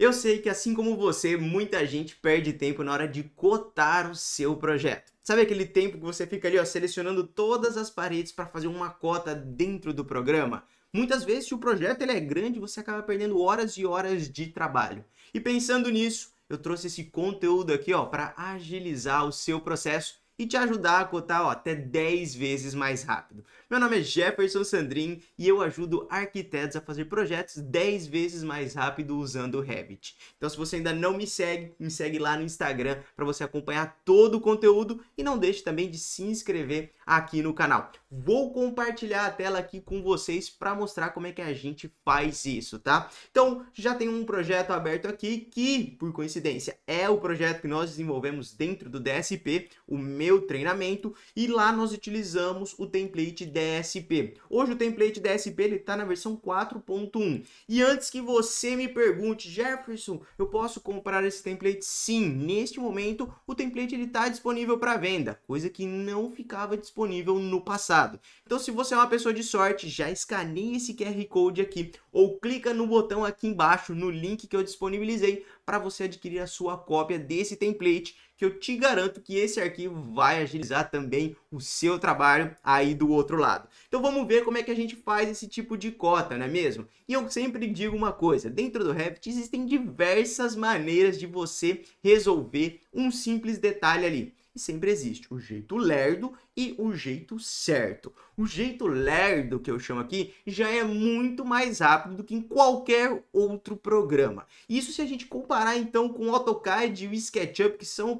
Eu sei que, assim como você, muita gente perde tempo na hora de cotar o seu projeto. Sabe aquele tempo que você fica ali ó, selecionando todas as paredes para fazer uma cota dentro do programa? Muitas vezes, se o projeto ele é grande, você acaba perdendo horas e horas de trabalho. E pensando nisso, eu trouxe esse conteúdo aqui ó para agilizar o seu processo e te ajudar a cotar ó, até 10 vezes mais rápido. Meu nome é Jefferson Sandrin e eu ajudo arquitetos a fazer projetos 10 vezes mais rápido usando o Revit. Então se você ainda não me segue, me segue lá no Instagram para você acompanhar todo o conteúdo e não deixe também de se inscrever aqui no canal. Vou compartilhar a tela aqui com vocês para mostrar como é que a gente faz isso, tá? Então já tem um projeto aberto aqui que, por coincidência, é o projeto que nós desenvolvemos dentro do DSP, o meu meu treinamento e lá nós utilizamos o template DSP. Hoje o template DSP ele está na versão 4.1. E antes que você me pergunte, Jefferson, eu posso comprar esse template? Sim, neste momento o template ele está disponível para venda, coisa que não ficava disponível no passado. Então se você é uma pessoa de sorte, já escaneie esse QR Code aqui ou clica no botão aqui embaixo no link que eu disponibilizei para você adquirir a sua cópia desse template que eu te garanto que esse arquivo vai agilizar também o seu trabalho aí do outro lado. Então vamos ver como é que a gente faz esse tipo de cota, não é mesmo? E eu sempre digo uma coisa, dentro do Revit existem diversas maneiras de você resolver um simples detalhe ali sempre existe o jeito lerdo e o jeito certo. O jeito lerdo que eu chamo aqui já é muito mais rápido do que em qualquer outro programa. Isso se a gente comparar então com o AutoCAD e o SketchUp, que são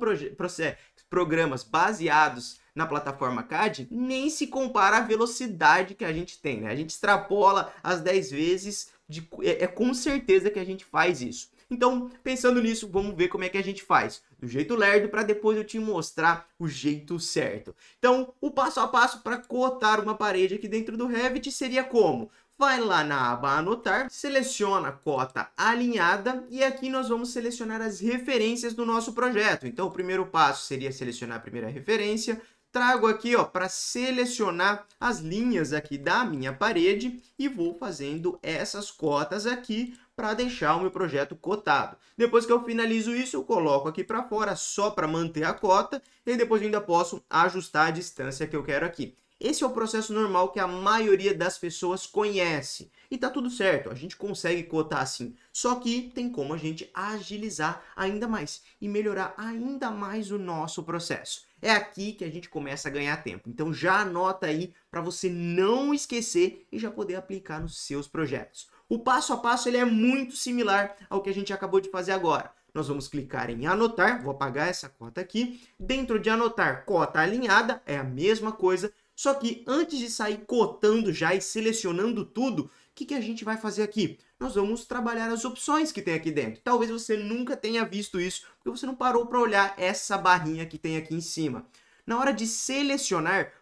programas baseados na plataforma CAD, nem se compara a velocidade que a gente tem. Né? A gente extrapola as 10 vezes, de, é, é com certeza que a gente faz isso. Então, pensando nisso, vamos ver como é que a gente faz. Do jeito lerdo para depois eu te mostrar o jeito certo. Então, o passo a passo para cotar uma parede aqui dentro do Revit seria como? Vai lá na aba anotar, seleciona cota alinhada e aqui nós vamos selecionar as referências do nosso projeto. Então o primeiro passo seria selecionar a primeira referência, trago aqui ó para selecionar as linhas aqui da minha parede e vou fazendo essas cotas aqui para deixar o meu projeto cotado. Depois que eu finalizo isso, eu coloco aqui para fora só para manter a cota e depois eu ainda posso ajustar a distância que eu quero aqui. Esse é o processo normal que a maioria das pessoas conhece. E tá tudo certo, a gente consegue cotar assim. Só que tem como a gente agilizar ainda mais e melhorar ainda mais o nosso processo. É aqui que a gente começa a ganhar tempo. Então já anota aí para você não esquecer e já poder aplicar nos seus projetos. O passo a passo ele é muito similar ao que a gente acabou de fazer agora. Nós vamos clicar em anotar, vou apagar essa cota aqui. Dentro de anotar, cota alinhada é a mesma coisa só que antes de sair cotando já e selecionando tudo, o que, que a gente vai fazer aqui? Nós vamos trabalhar as opções que tem aqui dentro. Talvez você nunca tenha visto isso, porque você não parou para olhar essa barrinha que tem aqui em cima. Na hora de selecionar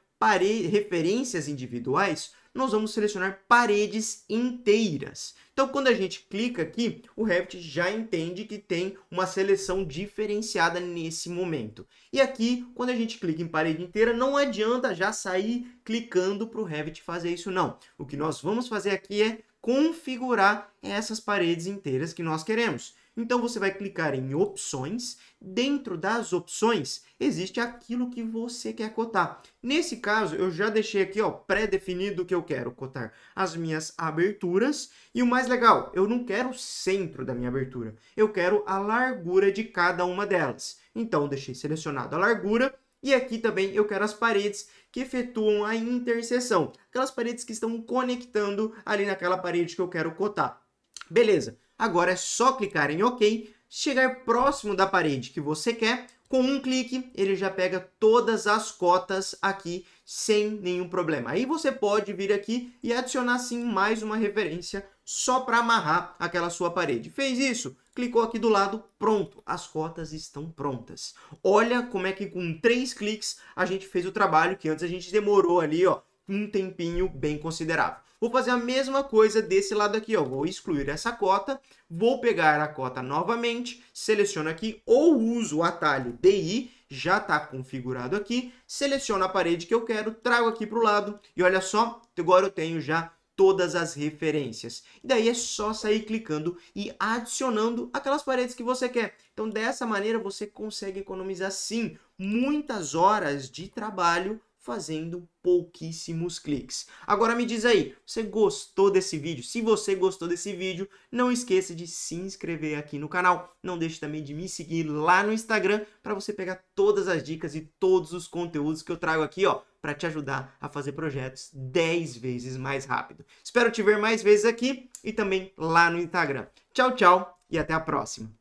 referências individuais, nós vamos selecionar paredes inteiras. Então, quando a gente clica aqui, o Revit já entende que tem uma seleção diferenciada nesse momento. E aqui, quando a gente clica em parede inteira, não adianta já sair clicando para o Revit fazer isso, não. O que nós vamos fazer aqui é configurar essas paredes inteiras que nós queremos. Então você vai clicar em opções. Dentro das opções existe aquilo que você quer cotar. Nesse caso, eu já deixei aqui ó pré-definido o que eu quero cotar. As minhas aberturas. E o mais legal, eu não quero o centro da minha abertura. Eu quero a largura de cada uma delas. Então deixei selecionado a largura. E aqui também eu quero as paredes que efetuam a interseção. Aquelas paredes que estão conectando ali naquela parede que eu quero cotar. Beleza. Agora é só clicar em OK, chegar próximo da parede que você quer, com um clique ele já pega todas as cotas aqui sem nenhum problema. Aí você pode vir aqui e adicionar sim mais uma referência só para amarrar aquela sua parede. Fez isso? Clicou aqui do lado, pronto, as cotas estão prontas. Olha como é que com três cliques a gente fez o trabalho que antes a gente demorou ali, ó, um tempinho bem considerável. Vou fazer a mesma coisa desse lado aqui, ó. Vou excluir essa cota, vou pegar a cota novamente, seleciono aqui ou uso o atalho DI, já está configurado aqui, seleciono a parede que eu quero, trago aqui para o lado e olha só, agora eu tenho já todas as referências. E daí é só sair clicando e adicionando aquelas paredes que você quer. Então, dessa maneira, você consegue economizar, sim, muitas horas de trabalho fazendo pouquíssimos cliques. Agora me diz aí, você gostou desse vídeo? Se você gostou desse vídeo, não esqueça de se inscrever aqui no canal. Não deixe também de me seguir lá no Instagram para você pegar todas as dicas e todos os conteúdos que eu trago aqui, ó, para te ajudar a fazer projetos 10 vezes mais rápido. Espero te ver mais vezes aqui e também lá no Instagram. Tchau, tchau e até a próxima.